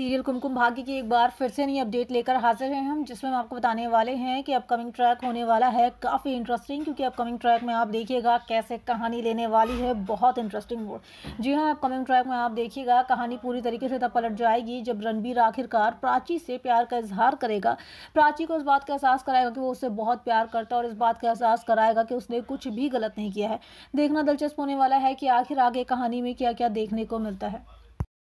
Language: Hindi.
सीरियल कुमकुम भाग्य की एक बार फिर से नई अपडेट लेकर हाजिर हैं हम जिसमें हम आपको बताने वाले हैं कि अपकमिंग ट्रैक होने वाला है काफ़ी इंटरेस्टिंग क्योंकि अपकमिंग ट्रैक में आप देखिएगा कैसे कहानी लेने वाली है बहुत इंटरेस्टिंग वो जी हाँ अपकमिंग ट्रैक में आप देखिएगा कहानी पूरी तरीके से तब पलट जाएगी जब रणबीर आखिरकार प्राची से प्यार का इजहार करेगा प्राची को इस बात का एहसास कराएगा कि वो उससे बहुत प्यार करता है और इस बात का एहसास कराएगा कि उसने कुछ भी गलत नहीं किया है देखना दिलचस्प होने वाला है कि आखिर आगे कहानी में क्या क्या देखने को मिलता है